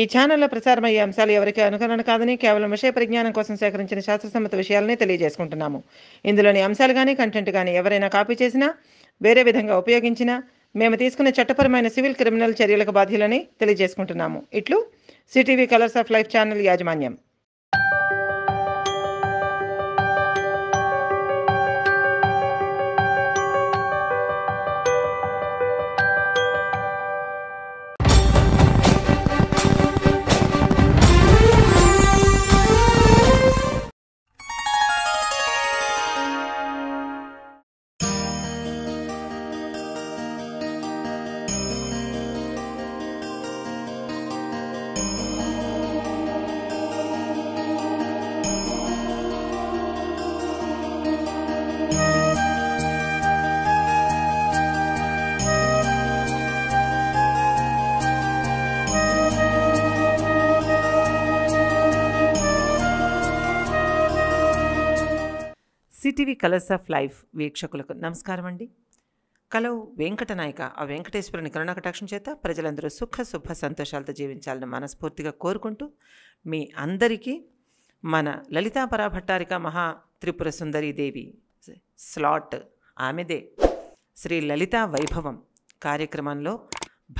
ఈ ఛానల్లో ప్రసారమయ్యే అంశాలు ఎవరికి అనుకరణ కాదని కేవలం విషయ పరిజ్ఞానం కోసం సేకరించిన శాస్త్రసమ్మత విషయాలని తెలియజేసుకుంటున్నాము ఇందులోని అంశాలు కానీ కంటెంట్ కానీ ఎవరైనా కాపీ చేసినా వేరే విధంగా ఉపయోగించినా మేము తీసుకున్న చట్టపరమైన సివిల్ క్రిమినల్ చర్యలకు బాధ్యులని తెలియజేసుకుంటున్నాము ఇట్లు CTV colours of life channel యాజమాన్యం సిటీవీ కలర్స్ ఆఫ్ లైఫ్ వీక్షకులకు నమస్కారం అండి కలవు వెంకటనాయక ఆ వెంకటేశ్వరుని కటాక్షం చేత ప్రజలందరూ సుఖ శుభ సంతోషాలతో జీవించాలని మనస్ఫూర్తిగా కోరుకుంటూ మీ అందరికీ మన లలితా పరాభట్టారిక మహా త్రిపుర దేవి స్లాట్ ఆమెదే శ్రీ లలితా వైభవం కార్యక్రమంలో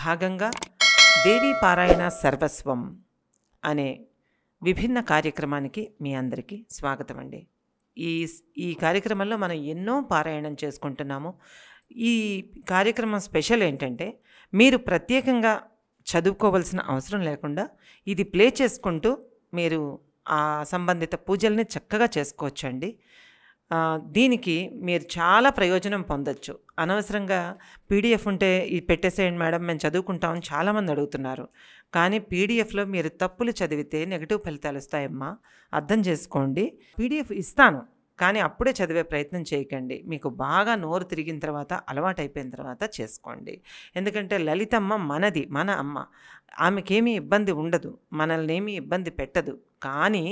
భాగంగా దేవీ పారాయణ సర్వస్వం అనే విభిన్న కార్యక్రమానికి మీ అందరికీ స్వాగతం అండి ఈ ఈ కార్యక్రమంలో మనం ఎన్నో పారాయణం చేసుకుంటున్నాము ఈ కార్యక్రమం స్పెషల్ ఏంటంటే మీరు ప్రత్యేకంగా చదువుకోవలసిన అవసరం లేకుండా ఇది ప్లే చేసుకుంటూ మీరు ఆ సంబంధిత పూజల్ని చక్కగా చేసుకోవచ్చండి దీనికి మీరు చాలా ప్రయోజనం పొందొచ్చు అనవసరంగా పీడిఎఫ్ ఉంటే ఇది పెట్టేసేయండి మేడం మేము చదువుకుంటామని చాలామంది అడుగుతున్నారు కానీ పీడిఎఫ్లో మీరు తప్పులు చదివితే నెగిటివ్ ఫలితాలు వస్తాయమ్మా అర్థం చేసుకోండి పీడిఎఫ్ ఇస్తాను కానీ అప్పుడే చదివే ప్రయత్నం చేయకండి మీకు బాగా నోరు తిరిగిన తర్వాత అలవాటైపోయిన తర్వాత చేసుకోండి ఎందుకంటే లలితమ్మ మనది మన అమ్మ ఆమెకేమీ ఇబ్బంది ఉండదు మనల్ని ఇబ్బంది పెట్టదు కానీ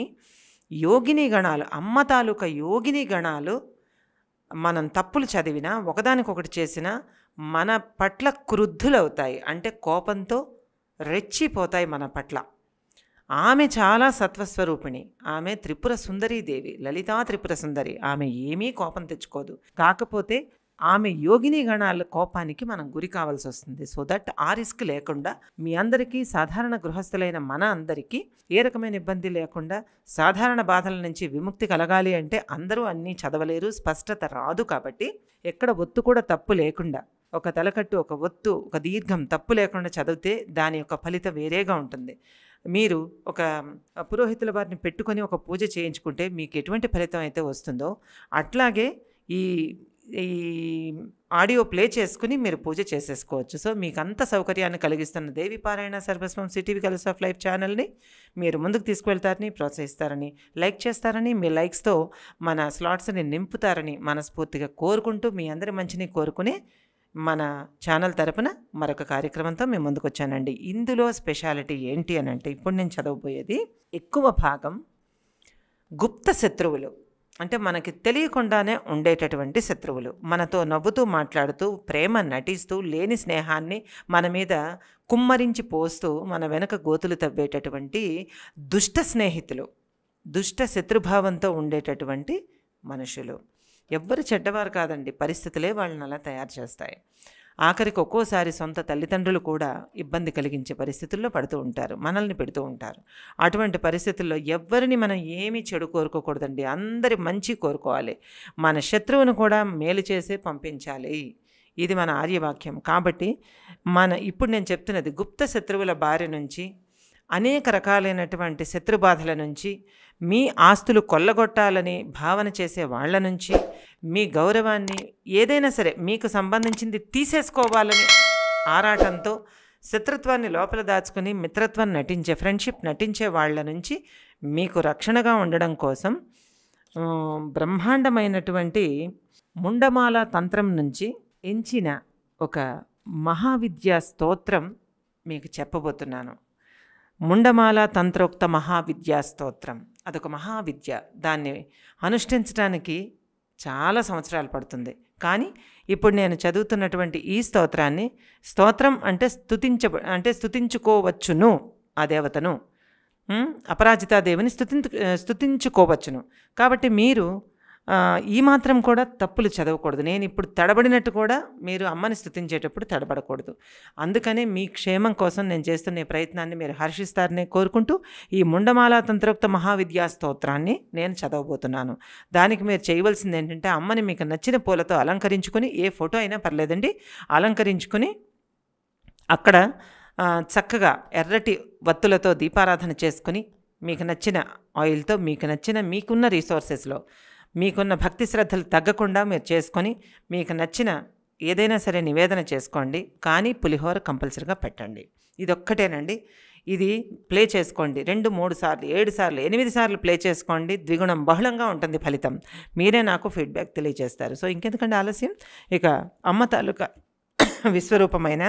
యోగిని గణాలు అమ్మ తాలూకా యోగిని గణాలు మనం తప్పులు చదివినా ఒకదానికొకటి చేసినా మన పట్ల క్రుద్ధులవుతాయి అంటే కోపంతో రెచ్చిపోతాయి మన పట్ల ఆమె చాలా సత్వస్వరూపిణి ఆమె త్రిపుర సుందరీదేవి లలితా త్రిపుర సుందరి ఆమె ఏమీ కోపం తెచ్చుకోదు కాకపోతే ఆమె యోగిని గణాల కోపానికి మనం గురి కావాల్సి వస్తుంది సో దట్ ఆ రిస్క్ లేకుండా మీ అందరికీ సాధారణ గృహస్థులైన మన అందరికీ ఏ రకమైన ఇబ్బంది లేకుండా సాధారణ బాధల నుంచి విముక్తి కలగాలి అంటే అందరూ అన్నీ చదవలేరు స్పష్టత రాదు కాబట్టి ఎక్కడ ఒత్తు కూడా తప్పు లేకుండా ఒక తలకట్టు ఒక ఒత్తు ఒక దీర్ఘం తప్పు లేకుండా చదివితే దాని యొక్క ఫలితం వేరేగా ఉంటుంది మీరు ఒక పురోహితుల వారిని పెట్టుకొని ఒక పూజ చేయించుకుంటే మీకు ఎటువంటి ఫలితం అయితే వస్తుందో అట్లాగే ఈ ఈ ఆడియో ప్లే చేసుకుని మీరు పూజ చేసేసుకోవచ్చు సో మీకు అంత సౌకర్యాన్ని కలిగిస్తున్న దేవి పారాయణ సర్వస్వం సిటీవీ కలర్స్ ఆఫ్ లైఫ్ ఛానల్ని మీరు ముందుకు తీసుకువెళ్తారని ప్రోత్సహిస్తారని లైక్ చేస్తారని మీ లైక్స్తో మన స్లాట్స్ని నింపుతారని మనస్ఫూర్తిగా కోరుకుంటూ మీ అందరి మంచిని కోరుకుని మన ఛానల్ తరపున మరొక కార్యక్రమంతో మేము ముందుకు వచ్చానండి ఇందులో స్పెషాలిటీ ఏంటి అని అంటే ఇప్పుడు నేను చదవబోయేది ఎక్కువ భాగం గుప్త శత్రువులు అంటే మనకి తెలియకుండానే ఉండేటటువంటి శత్రువులు మనతో నవ్వుతూ మాట్లాడుతూ ప్రేమ నటిస్తూ లేని స్నేహాన్ని మన మీద కుమ్మరించి పోస్తూ మన వెనక గోతులు తవ్వేటటువంటి దుష్ట స్నేహితులు దుష్ట శత్రుభావంతో ఉండేటటువంటి మనుషులు ఎవ్వరు చెడ్డవారు కాదండి పరిస్థితులే వాళ్ళని అలా తయారు చేస్తాయి ఆఖరికి ఒక్కోసారి సొంత తల్లిదండ్రులు కూడా ఇబ్బంది కలిగించే పరిస్థితుల్లో పడుతూ ఉంటారు మనల్ని పెడుతూ ఉంటారు అటువంటి పరిస్థితుల్లో ఎవ్వరిని మనం ఏమీ చెడు కోరుకోకూడదండి అందరి మంచి కోరుకోవాలి మన శత్రువును కూడా మేలు చేసే పంపించాలి ఇది మన ఆర్యవాక్యం కాబట్టి మన ఇప్పుడు నేను చెప్తున్నది గుప్త శత్రువుల బారి నుంచి అనేక రకాలైనటువంటి శత్రుబాధల నుంచి మీ ఆస్తులు కొల్లగొట్టాలని భావన చేసే వాళ్ళ నుంచి మీ గౌరవాన్ని ఏదైనా సరే మీకు సంబంధించింది తీసేసుకోవాలని ఆరాటంతో శత్రుత్వాన్ని లోపల దాచుకుని మిత్రత్వాన్ని నటించే ఫ్రెండ్షిప్ నటించే వాళ్ళ నుంచి మీకు రక్షణగా ఉండడం కోసం బ్రహ్మాండమైనటువంటి ముండమాల తంత్రం నుంచి ఎంచిన ఒక మహావిద్యా స్తోత్రం మీకు చెప్పబోతున్నాను ముండమాల తంత్రోక్త మహావిద్యా స్తోత్రం అదొక మహావిద్య దాన్ని అనుష్ఠించడానికి చాలా సంవత్సరాలు పడుతుంది కానీ ఇప్పుడు నేను చదువుతున్నటువంటి ఈ స్తోత్రాన్ని స్తోత్రం అంటే స్థుతించ అంటే స్థుతించుకోవచ్చును ఆ దేవతను అపరాజితాదేవిని స్థుతించు స్థుతించుకోవచ్చును కాబట్టి మీరు ఈ మాత్రం కూడా తప్పులు చదవకూడదు నేను ఇప్పుడు తడబడినట్టు కూడా మీరు అమ్మని స్థుతించేటప్పుడు తడబడకూడదు అందుకనే మీ క్షేమం కోసం నేను చేస్తున్న ప్రయత్నాన్ని మీరు హర్షిస్తారని కోరుకుంటూ ఈ ముండమాల తంత్రోక్త మహావిద్యా స్తోత్రాన్ని నేను చదవబోతున్నాను దానికి మీరు చేయవలసింది ఏంటంటే అమ్మని మీకు నచ్చిన పూలతో అలంకరించుకుని ఏ ఫోటో అయినా పర్లేదండి అలంకరించుకుని అక్కడ చక్కగా ఎర్రటి వత్తులతో దీపారాధన చేసుకుని మీకు నచ్చిన ఆయిల్తో మీకు నచ్చిన మీకున్న రీసోర్సెస్లో మీకున్న భక్తి శ్రద్ధలు తగ్గకుండా మీరు చేసుకొని మీకు నచ్చిన ఏదైనా సరే నివేదన చేసుకోండి కానీ పులిహోర కంపల్సరిగా పెట్టండి ఇది ఒక్కటేనండి ఇది ప్లే చేసుకోండి రెండు మూడు సార్లు ఏడు సార్లు ఎనిమిది సార్లు ప్లే చేసుకోండి ద్విగుణం బహుళంగా ఉంటుంది ఫలితం మీరే నాకు ఫీడ్బ్యాక్ తెలియజేస్తారు సో ఇంకెందుకంటే ఆలస్యం ఇక అమ్మ తాలూకా విశ్వరూపమైన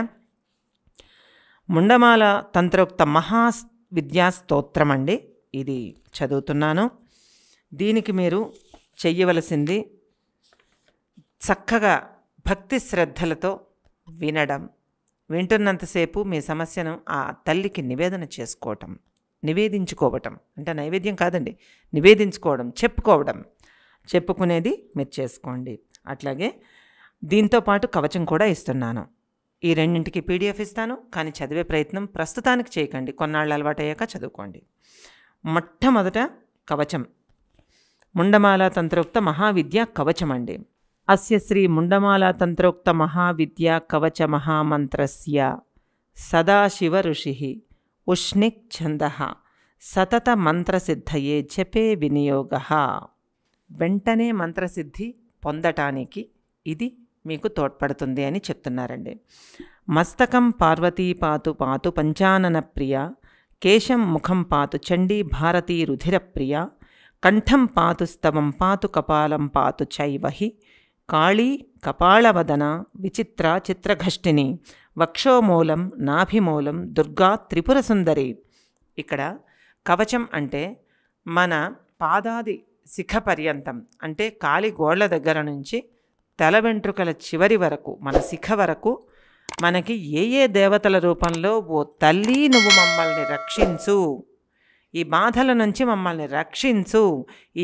ముండమాల తంత్రోక్త మహా విద్యాస్తోత్రం అండి ఇది చదువుతున్నాను దీనికి మీరు చెయ్యవలసింది చక్కగా భక్తి శ్రద్ధలతో వినడం వింటున్నంతసేపు మీ సమస్యను ఆ తల్లికి నివేదన చేసుకోవటం నివేదించుకోవటం అంటే నైవేద్యం కాదండి నివేదించుకోవడం చెప్పుకోవడం చెప్పుకునేది మీరు చేసుకోండి అట్లాగే దీంతోపాటు కవచం కూడా ఇస్తున్నాను ఈ రెండింటికి పీడిఎఫ్ ఇస్తాను కానీ చదివే ప్రయత్నం ప్రస్తుతానికి చేయకండి కొన్నాళ్ళు అలవాటయ్యాక చదువుకోండి మొట్టమొదట కవచం ముండమాల తంత్రోక్త మహావిద్య కవచమండి అస్య శ్రీ ముండమాల తంత్రోక్త మహావిద్య కవచ మహామంత్రస్య సదాశివ ఋషి ఉష్ణిక్ ఛంద సతత మంత్రసిద్ధయే జపే వినియోగ వెంటనే మంత్రసిద్ధి పొందటానికి ఇది మీకు తోడ్పడుతుంది అని చెప్తున్నారండి మస్తకం పార్వతీ పాతు పాతు పంచానన ప్రియ కేశం ముఖం పాతు చండీ భారతీ రుధిర ప్రియ కంఠం పాతుస్తవం పాతు కపాలం పాతు చైవహి కాళీ కపాళవదన విచిత్ర చిత్రఘష్టిని వక్షోమూలం నాభిమూలం దుర్గా త్రిపురసుందరి ఇక్కడ కవచం అంటే మన పాదాది శిఖ పర్యంతం అంటే కాళి గోళ్ల దగ్గర నుంచి తల వెంట్రుకల చివరి వరకు మన శిఖ వరకు మనకి ఏ ఏ దేవతల రూపంలో ఓ తల్లి నువ్వు మమ్మల్ని రక్షించు ఈ బాధల నుంచి మమ్మల్ని రక్షించు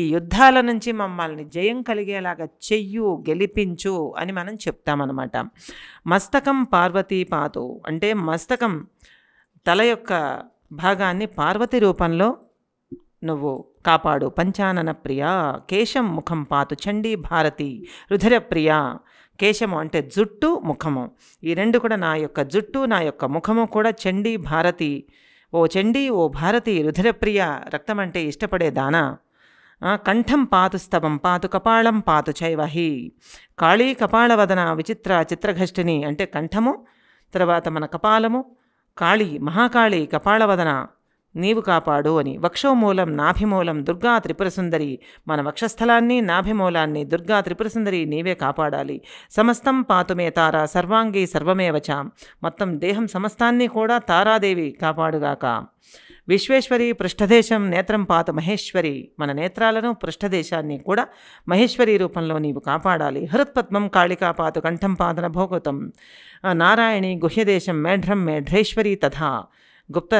ఈ యుద్ధాల నుంచి మమ్మల్ని జయం కలిగేలాగా చెయ్యు గెలిపించు అని మనం చెప్తామన్నమాట మస్తకం పార్వతీ పాతు అంటే మస్తకం తల యొక్క భాగాన్ని పార్వతి రూపంలో నువ్వు కాపాడు పంచానన ప్రియ కేశం ముఖం పాతు చండీ భారతి రుధిర ప్రియ కేశము అంటే జుట్టు ముఖము ఈ రెండు కూడా నా యొక్క జుట్టు నా యొక్క ముఖము కూడా చండీ భారతి ఓ చండీ ఓ భారతి రుధిరప్రియ రక్తమంటే ఇష్టపడే దానా కంఠం పాతు స్తవం పాతు కపాళం పాతు చైవహి కాళీ కపాళవదన విచిత్ర చిత్రఘష్టిని అంటే కంఠము తర్వాత మన కపాలము కాళీ మహాకాళీ కపాళవదన నీవు కాపాడు అని వక్షోమూలం నాభిమూలం దుర్గా త్రిపురసుందరి మన వక్షస్థలాన్ని నాభిమూలాన్ని దుర్గా త్రిపురసుందరి నీవే కాపాడాలి సమస్తం పాతుమే తార సర్వాంగి సర్వమేవచాం మొత్తం దేహం సమస్తాన్ని కూడా తారాదేవి కాపాడుగాక విశ్వేశ్వరి పృష్ఠదేశం నేత్రం పాత మహేశ్వరి మన నేత్రాలను పృష్ఠదేశాన్ని కూడా మహేశ్వరి రూపంలో నీవు కాపాడాలి హృత్పద్మం కాళికా కంఠం పాదన భోగతం నారాయణి గుహ్యదేశం మేఢ్రం మేఢ్రేశ్వరి తథా గుప్త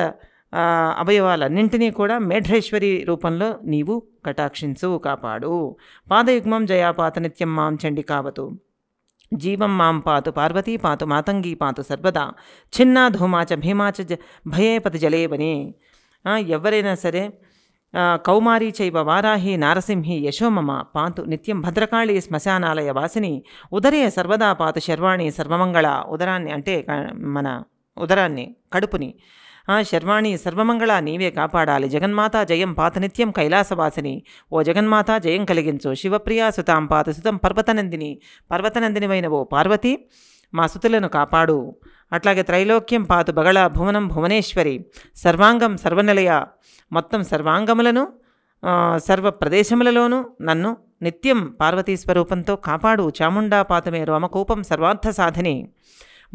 అవయవాలన్నింటినీ కూడా మేఢ్రేశ్వరి రూపంలో నీవు కటాక్షించు కాపాడు పాదయుగ్మం జయాపాత నిత్యం మాం చండికావతు జీవం మాం పాతు పార్వతీ పాతు మాతంగి పాతు సర్వదా చిన్నా ధూమాచ భీమాచ జ భయేపతి జలేవని ఎవరైనా సరే కౌమారీ చైవ వారాహి నారసింహి యశోమమ పాతు నిత్యం భద్రకాళి శ్మశానాలయ వాసిని ఉదరే సర్వదా పాతు శర్వాణి సర్వమంగళ ఉదరాన్ని అంటే మన ఉదరాన్ని కడుపుని ఆ శర్వాణి సర్వమంగళ నీవే కాపాడాలి జగన్మాత జయం పాత నిత్యం కైలాసవాసిని ఓ జగన్మాత జయం కలిగించు శివప్రియా సుతాం పాత సుతం పర్వతనందిని పర్వతనందినివైన ఓ పార్వతి మా సుతులను కాపాడు అట్లాగే త్రైలోక్యం పాతు బగళ భువనం భువనేశ్వరి సర్వాంగం సర్వనిలయ మొత్తం సర్వాంగములను సర్వ ప్రదేశములలోనూ నన్ను నిత్యం పార్వతీ స్వరూపంతో కాపాడు చాముండా పాతమే రోమకూపం సర్వార్థ సాధని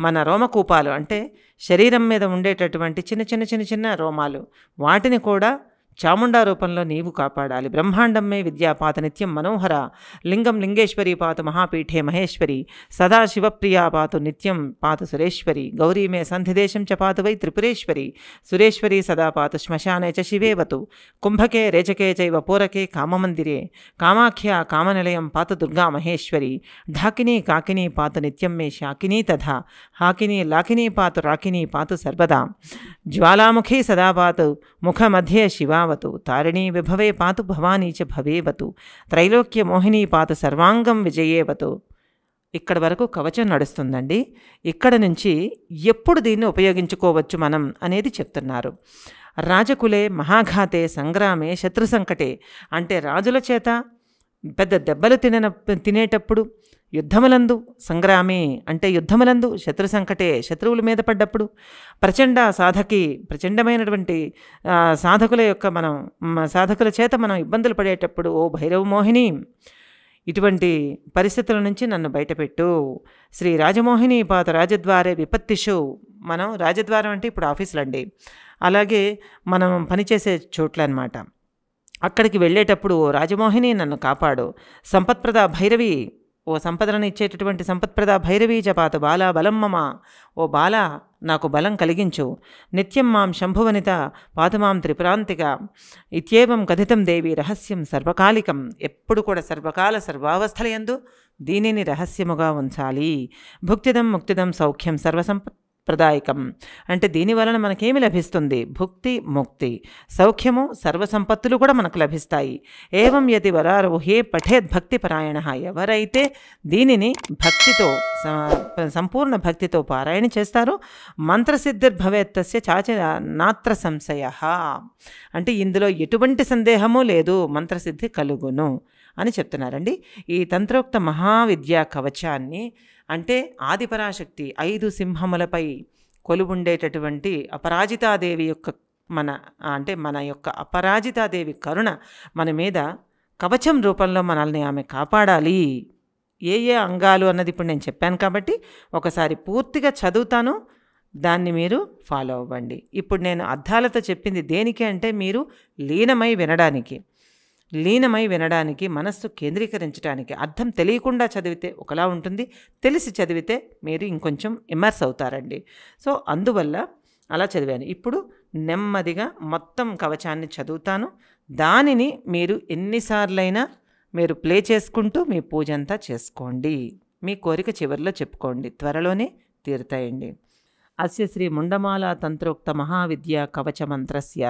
మన రోమకూపాలు అంటే శరీరం మీద ఉండేటటువంటి చిన్న చిన్న చిన్న చిన్న రోమాలు వాటిని కూడా చాముండా రూపంలో నీవు కాపాడాలి బ్రహ్మాండమ్మే విద్యాపాత నిత్యం మనోహర లింగం లింగేశ్వరి పాతు మహాపీఠే మహేశ్వరి సదాశివప్రియా పాతు నిత్యం పాతు సురేశ్వరి గౌరీ మే సంధిదేశం చ పాతు వై త్రిపురేశ్వరి సురేశ్వరి సదా పాతు శ్మశానే చ శివేవతు కుంభకే రేచకే చైవ పూరకే కామమందిరే కామాఖ్య కామనిలయం పాతు దుర్గా మహేశ్వరి ఢాకిని కాకిని పాతు నిత్యం మే శాకిని తథా హాకిని లాకినీ పాతు రాకినీ పాతు సర్వదా జ్వాలాముఖీ సదా పాతు ముఖమధ్యే శివా తారావతు తారిణీ విభవే పాతు భవానీ చ భవేవతు త్రైలోక్య మోహిని పాతు సర్వాంగం విజయేవతు ఇక్కడ వరకు కవచం నడుస్తుందండి ఇక్కడ నుంచి ఎప్పుడు దీన్ని ఉపయోగించుకోవచ్చు మనం అనేది చెప్తున్నారు రాజకులే మహాఘాతే సంగ్రామే శత్రు సంకటే అంటే రాజుల చేత పెద్ద దెబ్బలు తిన తినేటప్పుడు యుద్ధములందు సంగ్రామే అంటే యుద్ధములందు శత్రు సంకటే శత్రువుల మీద పడ్డప్పుడు ప్రచండ సాధకి ప్రచండమైనటువంటి సాధకుల యొక్క మనం సాధకుల చేత మనం ఇబ్బందులు పడేటప్పుడు ఓ భైరవ మోహిని ఇటువంటి పరిస్థితుల నుంచి నన్ను బయటపెట్టు శ్రీ రాజమోహిని పాత రాజద్వారే విపత్తిషు మనం రాజద్వారం అంటే ఇప్పుడు ఆఫీసులు అండి అలాగే మనం పనిచేసే అనమాట అక్కడికి వెళ్ళేటప్పుడు రాజమోహిని నన్ను కాపాడు సంపత్ప్రద భైరవి ఓ సంపదలను ఇచ్చేటటువంటి సంపత్ప్రద భైరవీ బాల బలం మమ ఓ బాల నాకు బలం కలిగించు నిత్యం మాం శంభువనిత పాదమాం త్రిపురాంతిక ఇత్యేవం కథితం దేవి రహస్యం సర్వకాలికం ఎప్పుడు కూడా సర్వకాల సర్వావస్థలయందు దీనిని రహస్యముగా ఉంచాలి భుక్తిదం ముక్తిదం సౌఖ్యం సర్వసంపత్ ప్రదాయకం అంటే దీనివలన మనకేమి లభిస్తుంది భుక్తి ముక్తి సౌఖ్యము సర్వసంపత్తులు కూడా మనకు లభిస్తాయి ఏవం యతి వరారోహే పఠేద్ భక్తి పరాయణ ఎవరైతే దీనిని భక్తితో సంపూర్ణ భక్తితో పారాయణ చేస్తారో మంత్రసిద్ధిర్భవేత్తస్య చాచ నాత్ర సంశయ అంటే ఇందులో ఎటువంటి సందేహము లేదు మంత్రసిద్ధి కలుగును అని చెప్తున్నారండి ఈ తంత్రోక్త మహావిద్యా కవచాన్ని అంటే ఆదిపరాశక్తి ఐదు సింహములపై కొలువుండేటటువంటి అపరాజితాదేవి యొక్క మన అంటే మన యొక్క అపరాజితాదేవి కరుణ మన మీద కవచం రూపంలో మనల్ని ఆమె కాపాడాలి ఏ ఏ అంగాలు అన్నది ఇప్పుడు నేను చెప్పాను కాబట్టి ఒకసారి పూర్తిగా చదువుతాను దాన్ని మీరు ఫాలో అవ్వండి ఇప్పుడు నేను అర్థాలతో చెప్పింది దేనికి అంటే మీరు లీనమై వినడానికి లీనమై వినడానికి మనస్సు కేంద్రీకరించడానికి అర్థం తెలియకుండా చదివితే ఒకలా ఉంటుంది తెలిసి చదివితే మీరు ఇంకొంచెం ఇమర్స్ అవుతారండి సో అందువల్ల అలా చదివాను ఇప్పుడు నెమ్మదిగా మొత్తం కవచాన్ని చదువుతాను దానిని మీరు ఎన్నిసార్లైనా మీరు ప్లే చేసుకుంటూ మీ పూజ అంతా చేసుకోండి మీ కోరిక చివరిలో చెప్పుకోండి త్వరలోనే తీరుతాయండి अस्य श्रीमुण्डमालातन्त्रोक्तमहाविद्याकवचमन्त्रस्य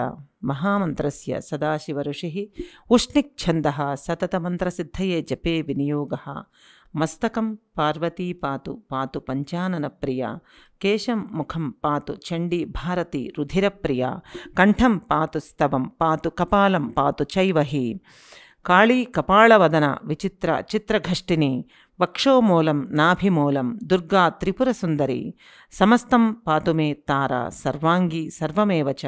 महामन्त्रस्य सदाशिवऋषिः उष्णिच्छन्दः सततमन्त्रसिद्धये जपे विनियोगः मस्तकं पार्वती पातु पातु पञ्चाननप्रिया केशं मुखं पातु चण्डी रुधिरप्रिया कण्ठं पातु स्तवं पातु कपालं पातु चैवहि काळी कपालवदन विचित्र चित्रघष्टिनी वक्षोमूलं नाभिमूलं दुर्गा त्रिपुरसुन्दरी समस्त पा मे तारा सर्वांगी सर्वे च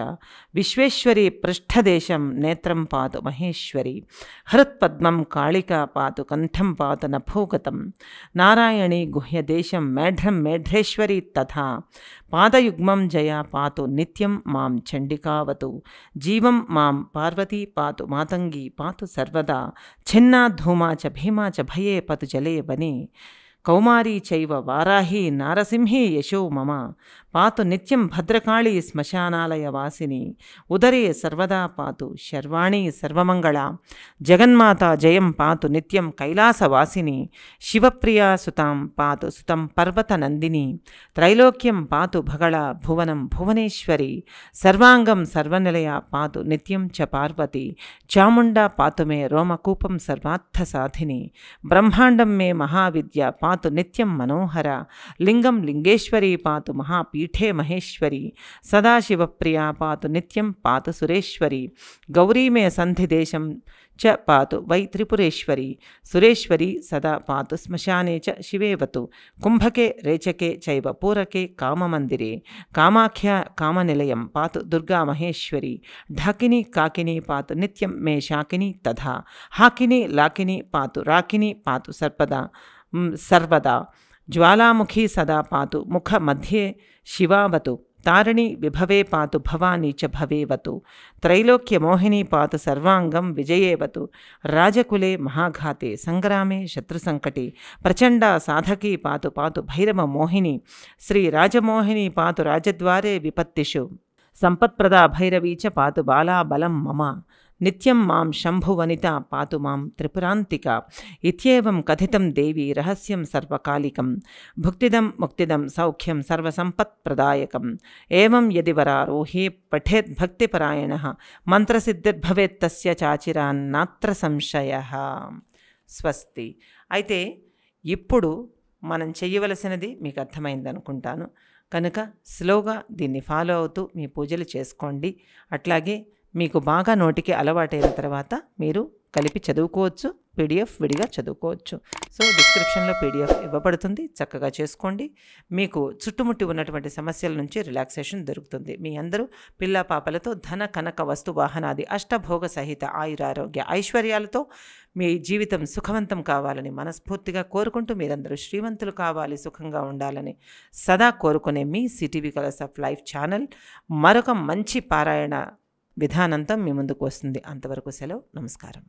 विश्वेश्वरी पृष्ठदेश नेत्रं पा महेश्वरी हृत्पद्मं कालिका पा कंठम पा नभोगत नारायणी गुह्यदेशं मेढ्रं मेढ्रेश्वरी तथा पादयुग्मं जया पातु नित्यं मां चण्डिकावतु जीवं मां पार्वती पातु मातंगी पातु सर्वदा छिन्ना धूमा च चये च जले वने కౌమారీ చైవ వారాహి నారసింహి యశో మమ పాతు నిత్యం భద్రకాళీ శ్మశానాలయ వాసిని ఉదరే సర్వదా పాతు శర్వాణి సర్వమంగళ జగన్మాత జయం పాతు నిత్యం కైలాస వాసిని శివప్రియా సుతాం పాతు సుతం పర్వత నందిని త్రైలోక్యం పాతు భగళ భువనం భువనేశ్వరి సర్వాంగం సర్వనిలయ పాతు నిత్యం చ పార్వతి చాముండా పాతు మే రోమకూపం సర్వార్థ సాధిని బ్రహ్మాండం మే మహావిద్య పాతు నిత్యం మనోహర లింగం లింగేశ్వరి పాతు మహాపీ पीठे महेश्वरी सदाशिव प्रिया पा नि पात सुरेश्वरी गौरी मे सन्धिदेशं च वै त्रिपुरेश्वरी सुरेश्वरी सदा पा श्मशाने च शिवेवतु कुंभके रेचके चैव पूरके काममन्दिरे कामाख्या कामनिलयं पा दुर्गा महेश्वरी ढाकिनी काकिनी पा नि मे शाकिनी तथा हाकिनी लाकिनी पातु राकिनी पातु सर्पदा सर्वदा ज्वालामुखी सदा पातु मध्ये शिवावतु तारिणी विभवे पातु भवानी च भवेवतु त्रैलोक्यमोहिनी पातु सर्वाङ्गं विजयेवतु राजकुले महाघाते सङ्ग्रामे शत्रुसङ्कटे प्रचंडा साधकी पातु पातु भैरवमोहिनी श्रीराजमोहिनी पातु राजद्वारे विपत्तिषु सम्पत्प्रदा भैरवी च पातु बाला बलं मम నిత్యం మాం శంభువనిత పాతు మాం త్రిపురాంతిక ఇత్యేవం కథితం దేవి రహస్యం సర్వకాలికం భుక్తిదం ముక్తిదం సౌఖ్యం సర్వసంపత్ప్రదాయకం యది వరారోహే పఠేత్ భక్తిపరాయణ మంత్రసిద్ధిర్భవేత్తస్య చాచిరాన్నాత్ర సంశయ స్వస్తి అయితే ఇప్పుడు మనం చేయవలసినది మీకు అర్థమైందనుకుంటాను కనుక స్లోగా దీన్ని ఫాలో అవుతూ మీ పూజలు చేసుకోండి అట్లాగే మీకు బాగా నోటికి అలవాటైన తర్వాత మీరు కలిపి చదువుకోవచ్చు పీడిఎఫ్ విడిగా చదువుకోవచ్చు సో డిస్క్రిప్షన్లో పీడిఎఫ్ ఇవ్వబడుతుంది చక్కగా చేసుకోండి మీకు చుట్టుముట్టి ఉన్నటువంటి సమస్యల నుంచి రిలాక్సేషన్ దొరుకుతుంది మీ అందరూ పిల్ల పాపలతో ధన కనక వస్తు వాహనాది అష్టభోగ సహిత ఆయురారోగ్య ఐశ్వర్యాలతో మీ జీవితం సుఖవంతం కావాలని మనస్ఫూర్తిగా కోరుకుంటూ మీరందరూ శ్రీమంతులు కావాలి సుఖంగా ఉండాలని సదా కోరుకునే మీ CTV colours of life channel మరొక మంచి పారాయణ విధానంతం మీ ముందుకు వస్తుంది అంతవరకు సెలవు నమస్కారం